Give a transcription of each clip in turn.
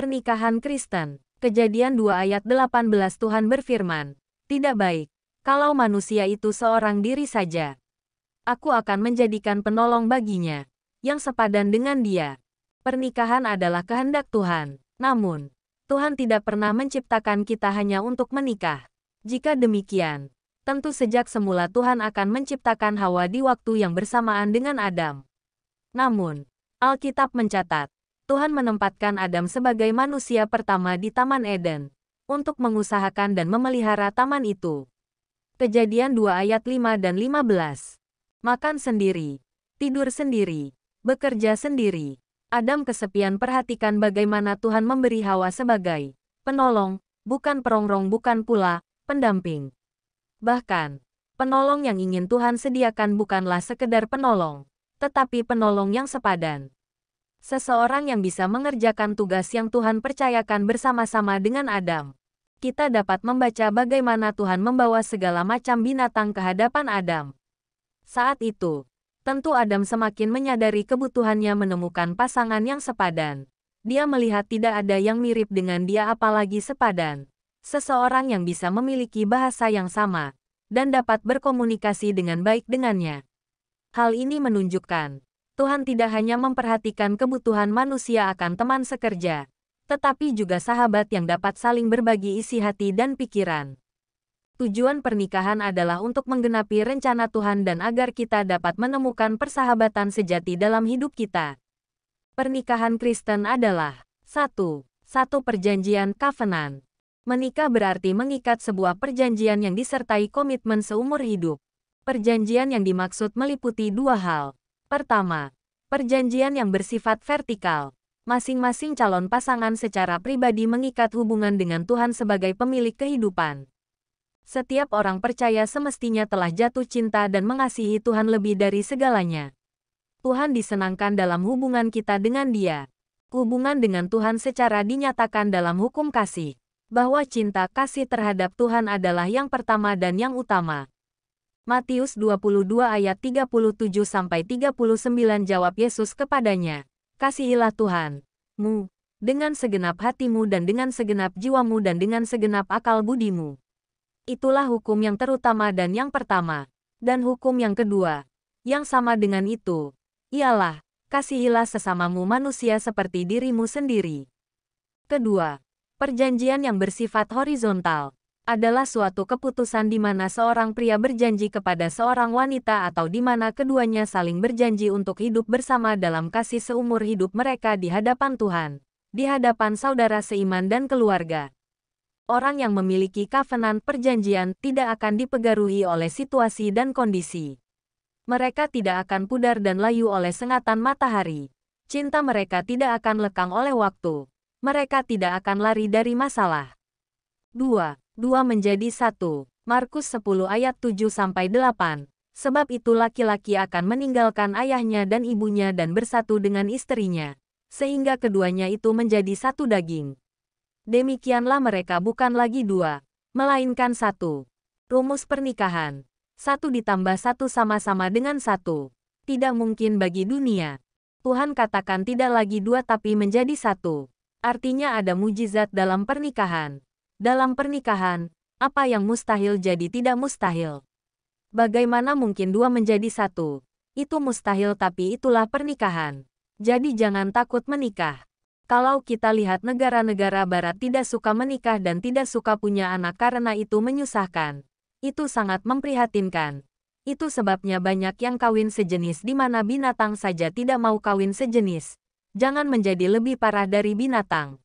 Pernikahan Kristen, kejadian 2 ayat 18 Tuhan berfirman, Tidak baik, kalau manusia itu seorang diri saja. Aku akan menjadikan penolong baginya, yang sepadan dengan dia. Pernikahan adalah kehendak Tuhan, namun, Tuhan tidak pernah menciptakan kita hanya untuk menikah. Jika demikian, tentu sejak semula Tuhan akan menciptakan Hawa di waktu yang bersamaan dengan Adam. Namun, Alkitab mencatat Tuhan menempatkan Adam sebagai manusia pertama di Taman Eden untuk mengusahakan dan memelihara taman itu. Kejadian 2 ayat 5 dan 15. Makan sendiri, tidur sendiri, bekerja sendiri. Adam kesepian perhatikan bagaimana Tuhan memberi Hawa sebagai penolong, bukan perongrong bukan pula pendamping. Bahkan, penolong yang ingin Tuhan sediakan bukanlah sekedar penolong, tetapi penolong yang sepadan. Seseorang yang bisa mengerjakan tugas yang Tuhan percayakan bersama-sama dengan Adam. Kita dapat membaca bagaimana Tuhan membawa segala macam binatang ke hadapan Adam. Saat itu, tentu Adam semakin menyadari kebutuhannya menemukan pasangan yang sepadan. Dia melihat tidak ada yang mirip dengan dia apalagi sepadan. Seseorang yang bisa memiliki bahasa yang sama dan dapat berkomunikasi dengan baik dengannya. Hal ini menunjukkan Tuhan tidak hanya memperhatikan kebutuhan manusia akan teman sekerja, tetapi juga sahabat yang dapat saling berbagi isi hati dan pikiran. Tujuan pernikahan adalah untuk menggenapi rencana Tuhan dan agar kita dapat menemukan persahabatan sejati dalam hidup kita. Pernikahan Kristen adalah satu Satu perjanjian covenant. Menikah berarti mengikat sebuah perjanjian yang disertai komitmen seumur hidup. Perjanjian yang dimaksud meliputi dua hal. Pertama, perjanjian yang bersifat vertikal. Masing-masing calon pasangan secara pribadi mengikat hubungan dengan Tuhan sebagai pemilik kehidupan. Setiap orang percaya semestinya telah jatuh cinta dan mengasihi Tuhan lebih dari segalanya. Tuhan disenangkan dalam hubungan kita dengan Dia. Hubungan dengan Tuhan secara dinyatakan dalam hukum kasih, bahwa cinta kasih terhadap Tuhan adalah yang pertama dan yang utama. Matius 22 ayat 37-39 jawab Yesus kepadanya, Kasihilah Tuhanmu dengan segenap hatimu dan dengan segenap jiwamu dan dengan segenap akal budimu. Itulah hukum yang terutama dan yang pertama, dan hukum yang kedua, yang sama dengan itu, ialah, kasihilah sesamamu manusia seperti dirimu sendiri. Kedua, perjanjian yang bersifat horizontal adalah suatu keputusan di mana seorang pria berjanji kepada seorang wanita atau di mana keduanya saling berjanji untuk hidup bersama dalam kasih seumur hidup mereka di hadapan Tuhan, di hadapan saudara seiman dan keluarga. Orang yang memiliki kavenan perjanjian tidak akan dipengaruhi oleh situasi dan kondisi. Mereka tidak akan pudar dan layu oleh sengatan matahari. Cinta mereka tidak akan lekang oleh waktu. Mereka tidak akan lari dari masalah. 2 dua menjadi satu. Markus 10 ayat 7-8. sampai Sebab itu laki-laki akan meninggalkan ayahnya dan ibunya dan bersatu dengan istrinya. Sehingga keduanya itu menjadi satu daging. Demikianlah mereka bukan lagi dua, melainkan satu. Rumus pernikahan. Satu ditambah satu sama-sama dengan satu. Tidak mungkin bagi dunia. Tuhan katakan tidak lagi dua tapi menjadi satu. Artinya ada mujizat dalam pernikahan. Dalam pernikahan, apa yang mustahil jadi tidak mustahil. Bagaimana mungkin dua menjadi satu? Itu mustahil tapi itulah pernikahan. Jadi jangan takut menikah. Kalau kita lihat negara-negara barat tidak suka menikah dan tidak suka punya anak karena itu menyusahkan. Itu sangat memprihatinkan. Itu sebabnya banyak yang kawin sejenis di mana binatang saja tidak mau kawin sejenis. Jangan menjadi lebih parah dari binatang.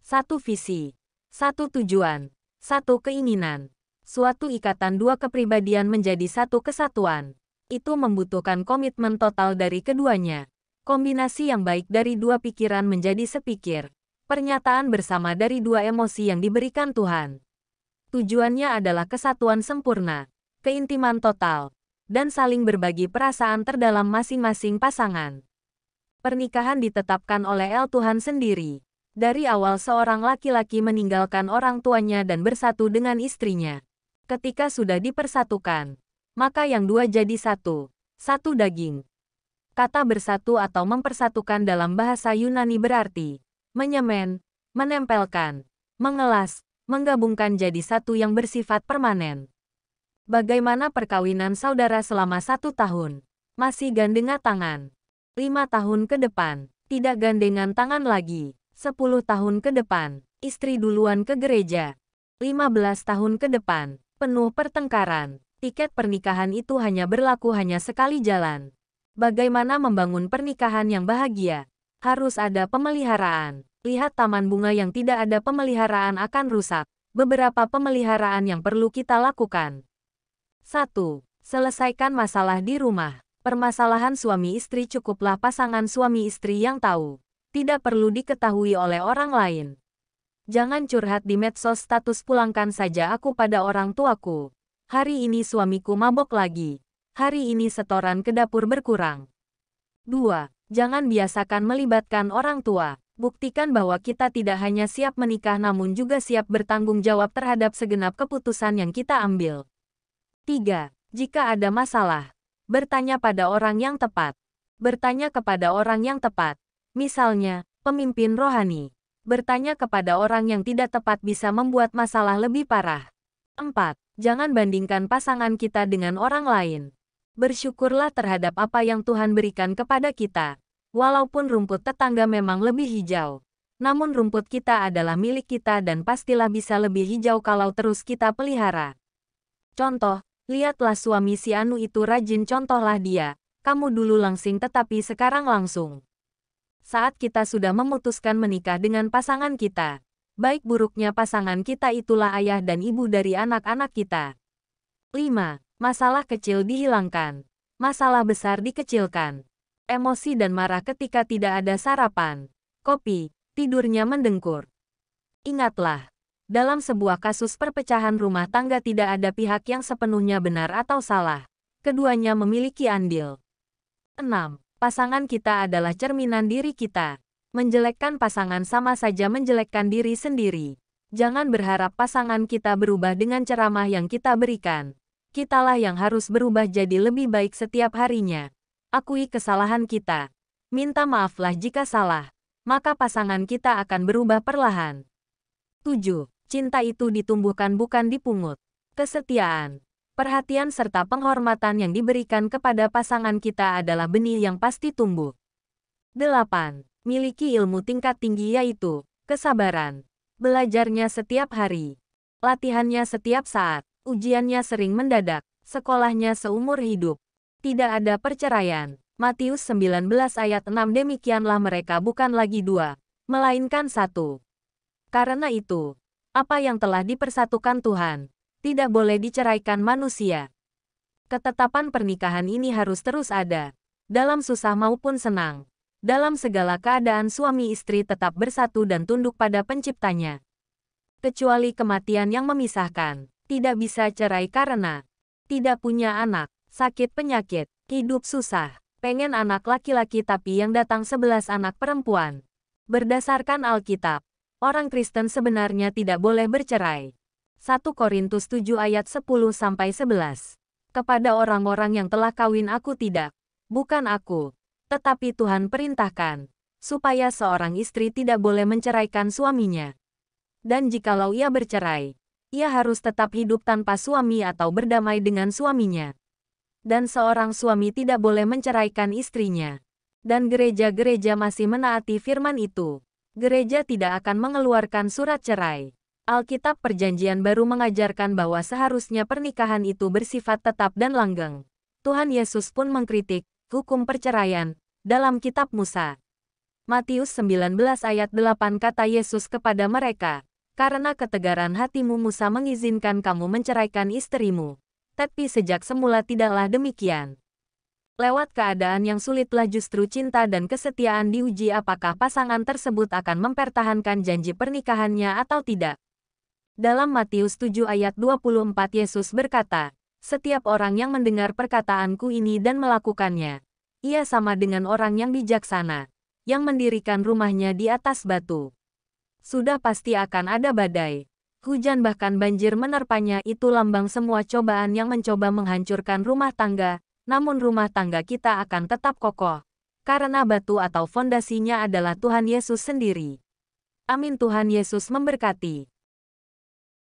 Satu visi satu tujuan, satu keinginan, suatu ikatan dua kepribadian menjadi satu kesatuan. Itu membutuhkan komitmen total dari keduanya. Kombinasi yang baik dari dua pikiran menjadi sepikir. Pernyataan bersama dari dua emosi yang diberikan Tuhan. Tujuannya adalah kesatuan sempurna, keintiman total, dan saling berbagi perasaan terdalam masing-masing pasangan. Pernikahan ditetapkan oleh El Tuhan sendiri dari awal seorang laki-laki meninggalkan orang tuanya dan bersatu dengan istrinya. Ketika sudah dipersatukan, maka yang dua jadi satu, satu daging. Kata bersatu atau mempersatukan dalam bahasa Yunani berarti menyemen, menempelkan, mengelas, menggabungkan jadi satu yang bersifat permanen. Bagaimana perkawinan saudara selama satu tahun? Masih gandengan tangan. Lima tahun ke depan, tidak gandengan tangan lagi. 10 tahun ke depan, istri duluan ke gereja. 15 tahun ke depan, penuh pertengkaran. Tiket pernikahan itu hanya berlaku hanya sekali jalan. Bagaimana membangun pernikahan yang bahagia? Harus ada pemeliharaan. Lihat taman bunga yang tidak ada pemeliharaan akan rusak. Beberapa pemeliharaan yang perlu kita lakukan. 1. Selesaikan masalah di rumah. Permasalahan suami istri cukuplah pasangan suami istri yang tahu tidak perlu diketahui oleh orang lain. Jangan curhat di medsos status pulangkan saja aku pada orang tuaku. Hari ini suamiku mabok lagi. Hari ini setoran ke dapur berkurang. 2. Jangan biasakan melibatkan orang tua. Buktikan bahwa kita tidak hanya siap menikah namun juga siap bertanggung jawab terhadap segenap keputusan yang kita ambil. 3. Jika ada masalah, bertanya pada orang yang tepat. Bertanya kepada orang yang tepat Misalnya, pemimpin rohani bertanya kepada orang yang tidak tepat bisa membuat masalah lebih parah. 4. Jangan bandingkan pasangan kita dengan orang lain. Bersyukurlah terhadap apa yang Tuhan berikan kepada kita. Walaupun rumput tetangga memang lebih hijau, namun rumput kita adalah milik kita dan pastilah bisa lebih hijau kalau terus kita pelihara. Contoh, lihatlah suami si Anu itu rajin contohlah dia. Kamu dulu langsing tetapi sekarang langsung saat kita sudah memutuskan menikah dengan pasangan kita. Baik buruknya pasangan kita itulah ayah dan ibu dari anak-anak kita. 5. Masalah kecil dihilangkan. Masalah besar dikecilkan. Emosi dan marah ketika tidak ada sarapan, kopi, tidurnya mendengkur. Ingatlah, dalam sebuah kasus perpecahan rumah tangga tidak ada pihak yang sepenuhnya benar atau salah. Keduanya memiliki andil. 6. Pasangan kita adalah cerminan diri kita. Menjelekkan pasangan sama saja menjelekkan diri sendiri. Jangan berharap pasangan kita berubah dengan ceramah yang kita berikan. Kitalah yang harus berubah jadi lebih baik setiap harinya. Akui kesalahan kita. Minta maaflah jika salah. Maka pasangan kita akan berubah perlahan. 7. Cinta itu ditumbuhkan bukan dipungut. Kesetiaan perhatian serta penghormatan yang diberikan kepada pasangan kita adalah benih yang pasti tumbuh. 8. Miliki ilmu tingkat tinggi yaitu kesabaran. Belajarnya setiap hari. Latihannya setiap saat. Ujiannya sering mendadak. Sekolahnya seumur hidup. Tidak ada perceraian. Matius 19 ayat 6 Demikianlah mereka bukan lagi dua, melainkan satu. Karena itu, apa yang telah dipersatukan Tuhan, tidak boleh diceraikan manusia. Ketetapan pernikahan ini harus terus ada, dalam susah maupun senang. Dalam segala keadaan suami istri tetap bersatu dan tunduk pada penciptanya. Kecuali kematian yang memisahkan, tidak bisa cerai karena tidak punya anak, sakit penyakit, hidup susah, pengen anak laki-laki tapi yang datang sebelas anak perempuan. Berdasarkan Alkitab, orang Kristen sebenarnya tidak boleh bercerai. 1 Korintus 7 ayat 10 sampai 11. Kepada orang-orang yang telah kawin aku tidak, bukan aku, tetapi Tuhan perintahkan, supaya seorang istri tidak boleh menceraikan suaminya. Dan jikalau ia bercerai, ia harus tetap hidup tanpa suami atau berdamai dengan suaminya. Dan seorang suami tidak boleh menceraikan istrinya. Dan gereja-gereja masih menaati firman itu. Gereja tidak akan mengeluarkan surat cerai. Alkitab Perjanjian Baru mengajarkan bahwa seharusnya pernikahan itu bersifat tetap dan langgeng. Tuhan Yesus pun mengkritik hukum perceraian dalam kitab Musa. Matius 19 ayat 8 kata Yesus kepada mereka, "Karena ketegaran hatimu Musa mengizinkan kamu menceraikan istrimu, tapi sejak semula tidaklah demikian." Lewat keadaan yang sulitlah justru cinta dan kesetiaan diuji apakah pasangan tersebut akan mempertahankan janji pernikahannya atau tidak. Dalam Matius 7 ayat 24 Yesus berkata, Setiap orang yang mendengar perkataanku ini dan melakukannya, ia sama dengan orang yang bijaksana, yang mendirikan rumahnya di atas batu. Sudah pasti akan ada badai. Hujan bahkan banjir menerpanya itu lambang semua cobaan yang mencoba menghancurkan rumah tangga, namun rumah tangga kita akan tetap kokoh. Karena batu atau fondasinya adalah Tuhan Yesus sendiri. Amin Tuhan Yesus memberkati.